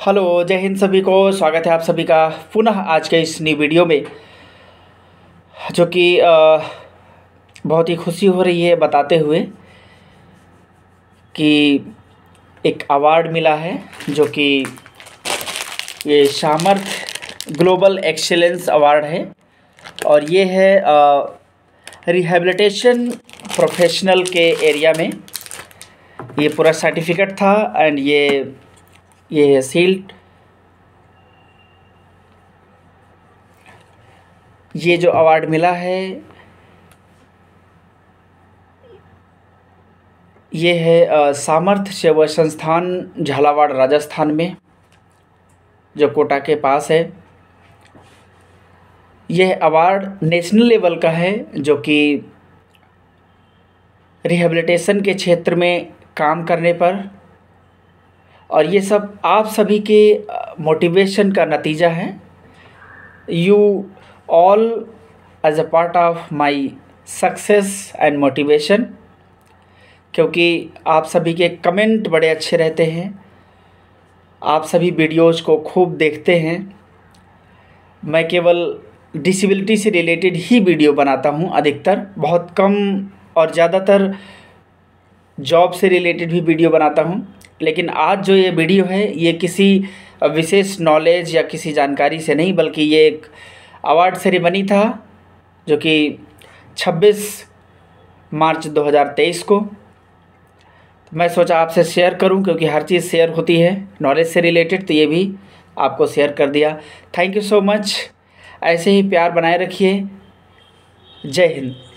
hello जय हिंद सभी को स्वागत है आप सभी का पुनः आज के इस नई वीडियो में जो कि बहुत ही खुशी हो रही है बताते हुए कि एक अवार्ड मिला है जो कि ये सामर्थ ग्लोबल एक्सेलेंस अवार्ड है और ये है रिहेबलीटेशन प्रोफेशनल के एरिया में ये पूरा सर्टिफिकेट था एंड ये ये सील्ड ये जो अवार्ड मिला है ये है सामर्थ्य सेवा संस्थान झालावाड़ राजस्थान में जो कोटा के पास है यह अवार्ड नेशनल लेवल का है जो कि रिहेबिलिटेशन के क्षेत्र में काम करने पर और ये सब आप सभी के मोटिवेशन का नतीजा है you all as a part of my success and motivation क्योंकि आप सभी के कमेंट बड़े अच्छे रहते हैं आप सभी वीडियोस को खूब देखते हैं मैं केवल डिसेबिलिटी से रिलेटेड ही वीडियो बनाता हूं अधिकतर बहुत कम और ज़्यादातर जॉब से रिलेटेड भी वीडियो बनाता हूं लेकिन आज जो ये वीडियो है ये किसी विशेष नॉलेज या किसी जानकारी से नहीं बल्कि ये एक अवार्ड सेरेमनी था जो कि 26 मार्च 2023 को तो मैं सोचा आपसे शेयर करूं क्योंकि हर चीज़ शेयर होती है नॉलेज से रिलेटेड तो ये भी आपको शेयर कर दिया थैंक यू सो मच ऐसे ही प्यार बनाए रखिए जय हिंद